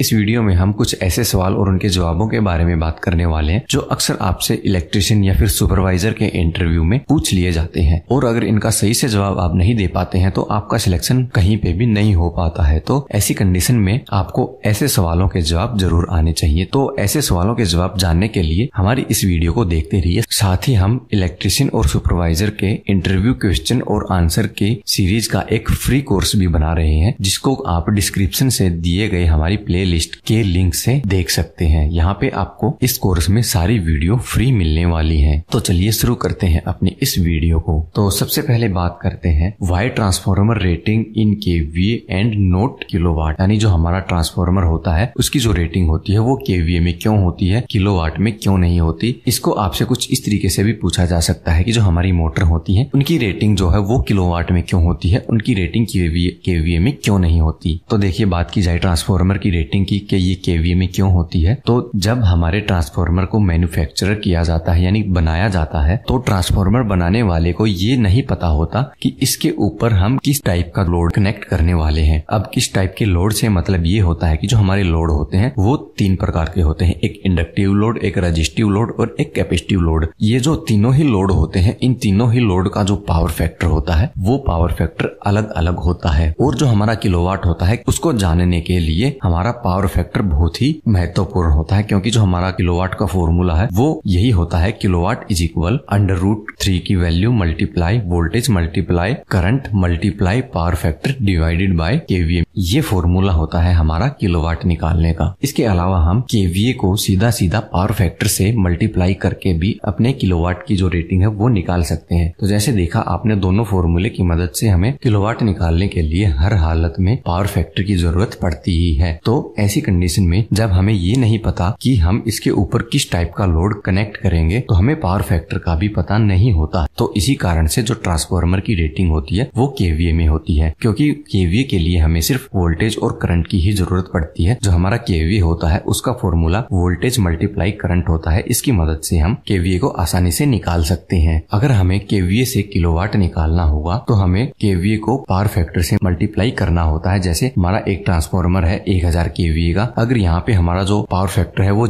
इस वीडियो में हम कुछ ऐसे सवाल और उनके जवाबों के बारे में बात करने वाले हैं जो अक्सर आपसे इलेक्ट्रिशियन या फिर सुपरवाइजर के इंटरव्यू में पूछ लिए जाते हैं और अगर इनका सही से जवाब आप नहीं दे पाते हैं तो आपका सिलेक्शन कहीं पे भी नहीं हो पाता है तो ऐसी कंडीशन में आपको ऐसे सवालों के जवाब जरूर आने चाहिए तो ऐसे सवालों के जवाब जानने के लिए हमारी इस वीडियो को देखते रहिए साथ ही हम इलेक्ट्रिशियन और सुपरवाइजर के इंटरव्यू क्वेश्चन और आंसर के सीरीज का एक फ्री कोर्स भी बना रहे हैं जिसको आप डिस्क्रिप्शन से दिए गए हमारी प्ले प्लेलिस्ट के लिंक से देख सकते हैं यहाँ पे आपको इस कोर्स में सारी वीडियो फ्री मिलने वाली है तो चलिए शुरू करते हैं अपने इस वीडियो को तो सबसे पहले बात करते हैं वाई ट्रांसफॉर्मर रेटिंग इन के वी एंड नोट किलो यानी जो हमारा ट्रांसफॉर्मर होता है उसकी जो रेटिंग होती है वो केवीए में क्यों होती है किलो में क्यों नहीं होती इसको आपसे कुछ इस तरीके से भी पूछा जा सकता है की जो हमारी मोटर होती है उनकी रेटिंग जो है वो किलो में क्यों होती है उनकी रेटिंग केवीए में क्यों नहीं होती तो देखिए बात की जाए ट्रांसफॉर्मर की रेटिंग रेटिंग की कि ये केवीए में क्यों होती है तो जब हमारे ट्रांसफार्मर को मैन्युफैक्चर किया जाता है यानी बनाया जाता है तो ट्रांसफार्मर बनाने वाले को ये नहीं पता होता कि इसके ऊपर हम किस टाइप का लोड कनेक्ट करने वाले हैं अब किस टाइप के लोड से मतलब ये होता है कि जो हमारे लोड होते हैं वो तीन प्रकार के होते हैं एक इंडक्टिव लोड एक रजिस्टिव लोड और एक कैपेसिटिव लोड ये जो तीनों ही लोड होते हैं इन तीनों ही लोड का जो पावर फैक्टर होता है वो पावर फैक्टर अलग अलग होता है और जो हमारा किलोवाट होता है उसको जानने के लिए हमारा पावर फैक्टर बहुत ही महत्वपूर्ण होता है क्योंकि जो हमारा किलोवाट का फॉर्मूला है वो यही होता है kilowatt is equal under root three की value multiply voltage multiply current multiply power factor divided by KVA ये फॉर्मूला होता है हमारा किलोवाट निकालने का इसके अलावा हम केवीए को सीधा सीधा पावर फैक्टर से मल्टीप्लाई करके भी अपने किलोवाट की जो रेटिंग है वो निकाल सकते हैं तो जैसे देखा आपने दोनों फॉर्मूले की मदद से हमें किलोवाट निकालने के लिए हर हालत में पावर फैक्टर की जरूरत पड़ती ही है तो ऐसी कंडीशन में जब हमें ये नहीं पता कि हम इसके ऊपर किस टाइप का लोड कनेक्ट करेंगे तो हमें पावर फैक्टर का भी पता नहीं होता तो इसी कारण से जो ट्रांसफार्मर की रेटिंग होती है वो केवीए में होती है क्योंकि केवीए के लिए हमें सिर्फ वोल्टेज और करंट की ही जरूरत पड़ती है जो हमारा केवीए होता है उसका फॉर्मूला वोल्टेज मल्टीप्लाई करंट होता है इसकी मदद से हम केवीए को आसानी से निकाल सकते हैं अगर हमें केवीए से किलोवाट निकालना होगा तो हमें केवीए को पावर फैक्टर से मल्टीप्लाई करना होता है जैसे हमारा एक ट्रांसफार्मर है एक हजार किए का अगर यहाँ पे हमारा जो पावर फैक्टर है वो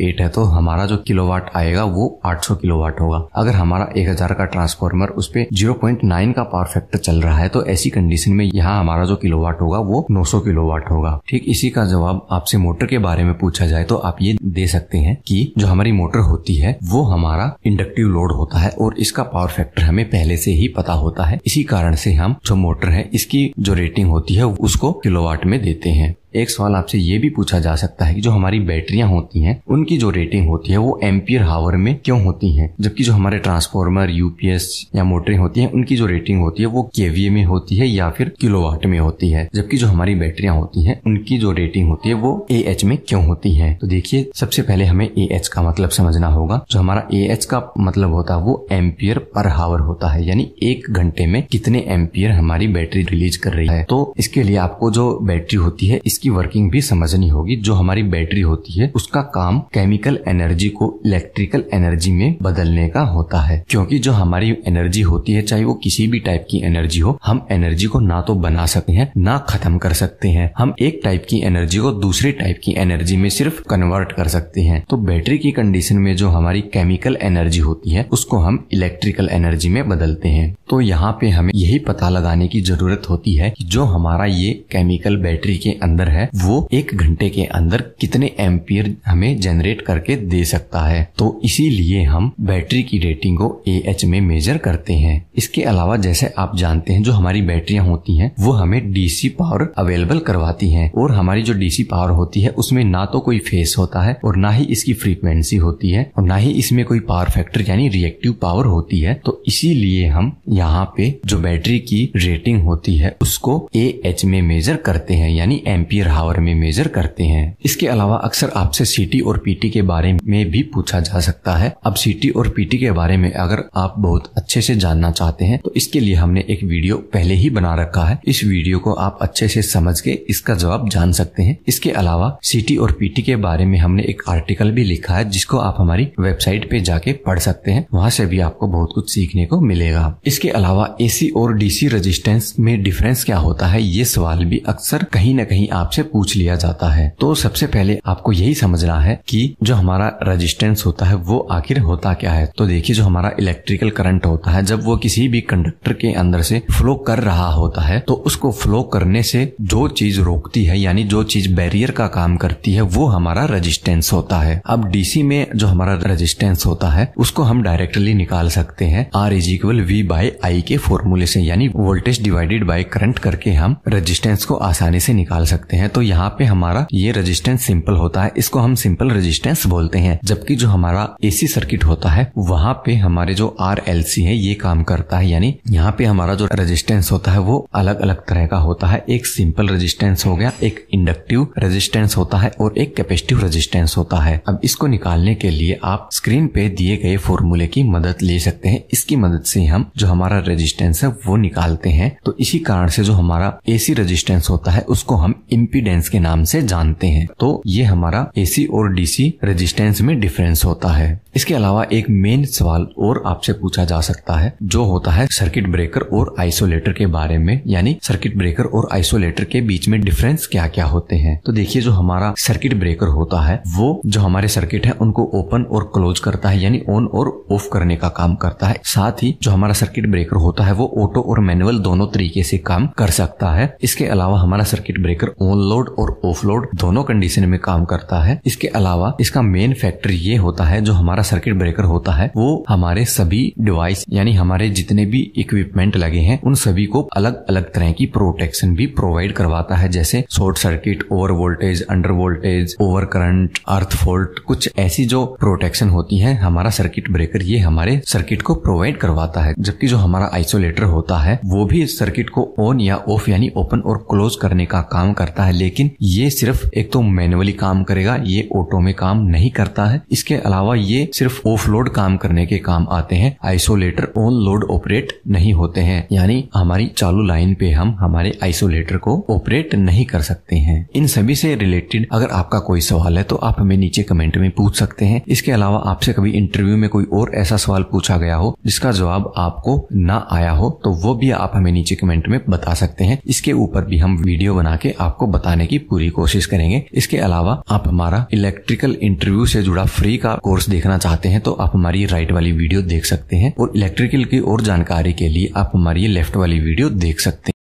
एट है तो हमारा जो किलोवाट आएगा वो 800 किलोवाट होगा अगर हमारा हजार का ट्रांसफॉर्मर उस पर जीरो का पावर फैक्टर चल रहा है तो ऐसी कंडीशन में यहाँ हमारा जो किलोवाट होगा वो नौ किलो वाट होगा ठीक इसी का जवाब आपसे मोटर के बारे में पूछा जाए तो आप ये दे सकते हैं कि जो हमारी मोटर होती है वो हमारा इंडक्टिव लोड होता है और इसका पावर फैक्टर हमें पहले से ही पता होता है इसी कारण से हम जो मोटर है इसकी जो रेटिंग होती है उसको किलोवाट में देते हैं एक सवाल आपसे ये भी पूछा जा सकता है कि जो हमारी बैटरियां होती हैं उनकी जो रेटिंग होती है वो एम्पियर हावर में क्यों होती है जबकि जो हमारे ट्रांसफॉर्मर यूपीएस या मोटरें होती हैं उनकी जो रेटिंग होती है वो केवीए में होती है या फिर किलोवाट में होती है जबकि जो हमारी बैटरियां होती हैं उनकी जो रेटिंग होती है वो ए एच में क्यों होती है तो देखिए सबसे पहले हमें ए एच का मतलब समझना होगा जो हमारा ए एच का मतलब होता है वो एम्पियर पर हावर होता है यानी एक घंटे में कितने एम्पियर हमारी बैटरी रिलीज कर रही है तो इसके लिए आपको जो बैटरी होती है इसकी इसकी वर्किंग भी समझनी होगी जो हमारी बैटरी होती है उसका काम केमिकल एनर्जी को इलेक्ट्रिकल एनर्जी में बदलने का होता है क्योंकि जो हमारी एनर्जी होती है चाहे वो किसी भी टाइप की एनर्जी हो हम एनर्जी को ना तो बना सकते हैं ना खत्म कर सकते हैं हम एक टाइप की एनर्जी को दूसरे टाइप की एनर्जी में सिर्फ कन्वर्ट कर सकते हैं तो बैटरी की कंडीशन में जो हमारी केमिकल एनर्जी होती है उसको हम इलेक्ट्रिकल एनर्जी में बदलते हैं तो यहाँ पे हमें यही पता लगाने की जरूरत होती है कि जो हमारा ये केमिकल बैटरी के अंदर है वो एक घंटे के अंदर कितने एम्पियर हमें जनरेट करके दे सकता है तो इसीलिए हम बैटरी की रेटिंग को ए एच में मेजर करते हैं इसके अलावा जैसे आप जानते हैं जो हमारी बैटरियां होती हैं वो हमें डीसी पावर अवेलेबल करवाती हैं और हमारी जो डीसी पावर होती है उसमें ना तो कोई फेस होता है और ना ही इसकी फ्रीक्वेंसी होती है और ना ही इसमें कोई पावर फैक्टर यानी रिएक्टिव पावर होती है तो इसीलिए हम यहाँ पे जो बैटरी की रेटिंग होती है उसको ए एच में मेजर करते हैं यानी एम्पियर मिलीमीटर हावर में मेजर करते हैं इसके अलावा अक्सर आपसे सीटी और पीटी के बारे में भी पूछा जा सकता है अब सीटी और पीटी के बारे में अगर आप बहुत अच्छे से जानना चाहते हैं तो इसके लिए हमने एक वीडियो पहले ही बना रखा है इस वीडियो को आप अच्छे से समझ के इसका जवाब जान सकते हैं इसके अलावा सीटी और पीटी के बारे में हमने एक आर्टिकल भी लिखा है जिसको आप हमारी वेबसाइट पे जाके पढ़ सकते हैं वहाँ से भी आपको बहुत कुछ सीखने को मिलेगा इसके अलावा एसी और डीसी रेजिस्टेंस में डिफरेंस क्या होता है ये सवाल भी अक्सर कहीं न कहीं आप आपसे पूछ लिया जाता है तो सबसे पहले आपको यही समझना है कि जो हमारा रेजिस्टेंस होता है वो आखिर होता क्या है तो देखिए जो हमारा इलेक्ट्रिकल करंट होता है जब वो किसी भी कंडक्टर के अंदर से फ्लो कर रहा होता है तो उसको फ्लो करने से जो चीज रोकती है यानी जो चीज बैरियर का काम करती है वो हमारा रजिस्टेंस होता है अब डीसी में जो हमारा रजिस्टेंस होता है उसको हम डायरेक्टली निकाल सकते हैं R is equal V by I के फॉर्मूले से यानी वोल्टेज डिवाइडेड बाई करंट करके हम रजिस्टेंस को आसानी से निकाल सकते हैं सकते हैं तो यहाँ पे हमारा ये रजिस्टेंस सिंपल होता है इसको हम सिंपल रजिस्टेंस बोलते हैं जबकि जो हमारा एसी सर्किट होता है वहाँ पे हमारे जो आर है ये काम करता है यानी यहाँ पे हमारा जो रेजिस्टेंस होता है वो अलग अलग तरह का होता है एक सिंपल रजिस्टेंस हो गया एक इंडक्टिव रजिस्टेंस होता है और एक कैपेसिटिव रजिस्टेंस होता है अब इसको निकालने के लिए आप स्क्रीन पे दिए गए फॉर्मूले की मदद ले सकते हैं इसकी मदद से हम जो हमारा रेजिस्टेंस है वो निकालते हैं तो इसी कारण से जो हमारा एसी रेजिस्टेंस होता है उसको हम इन इम्पीडेंस के नाम से जानते हैं तो ये हमारा एसी और डीसी रेजिस्टेंस में डिफरेंस होता है इसके अलावा एक मेन सवाल और आपसे पूछा जा सकता है जो होता है सर्किट ब्रेकर और आइसोलेटर के बारे में यानी सर्किट ब्रेकर और आइसोलेटर के बीच में डिफरेंस क्या क्या होते हैं तो देखिए जो हमारा सर्किट ब्रेकर होता है वो जो हमारे सर्किट है उनको ओपन और क्लोज करता है यानी ऑन और ऑफ करने का काम करता है साथ ही जो हमारा सर्किट ब्रेकर होता है वो ऑटो और मैनुअल दोनों तरीके से काम कर सकता है इसके अलावा हमारा सर्किट ब्रेकर ऑन लोड और ऑफ लोड दोनों कंडीशन में काम करता है इसके अलावा इसका मेन फैक्टर ये होता है जो हमारा सर्किट ब्रेकर होता है वो हमारे सभी डिवाइस यानी हमारे जितने भी इक्विपमेंट लगे हैं उन सभी को अलग अलग तरह की प्रोटेक्शन भी प्रोवाइड करवाता है जैसे short circuit over voltage under voltage over current earth fault कुछ ऐसी जो प्रोटेक्शन होती है हमारा सर्किट ब्रेकर ये हमारे सर्किट को प्रोवाइड करवाता है जबकि जो हमारा आइसोलेटर होता है वो भी सर्किट को ऑन या ऑफ यानी ओपन और क्लोज करने का काम करता है लेकिन ये सिर्फ एक तो मैनुअली काम करेगा ये ऑटो में काम नहीं करता है इसके अलावा ये सिर्फ ऑफ लोड काम करने के काम आते हैं आइसोलेटर ऑन लोड ऑपरेट नहीं होते हैं यानी हमारी चालू लाइन पे हम हमारे आइसोलेटर को ऑपरेट नहीं कर सकते हैं इन सभी से रिलेटेड अगर आपका कोई सवाल है तो आप हमें नीचे कमेंट में पूछ सकते हैं इसके अलावा आपसे कभी इंटरव्यू में कोई और ऐसा सवाल पूछा गया हो जिसका जवाब आपको ना आया हो तो वो भी आप हमें नीचे कमेंट में बता सकते हैं इसके ऊपर भी हम वीडियो बना के आपको बताने की पूरी कोशिश करेंगे इसके अलावा आप हमारा इलेक्ट्रिकल इंटरव्यू से जुड़ा फ्री का कोर्स देखना चाहते हैं तो आप हमारी राइट वाली वीडियो देख सकते हैं और इलेक्ट्रिकल की और जानकारी के लिए आप हमारी लेफ्ट वाली वीडियो देख सकते हैं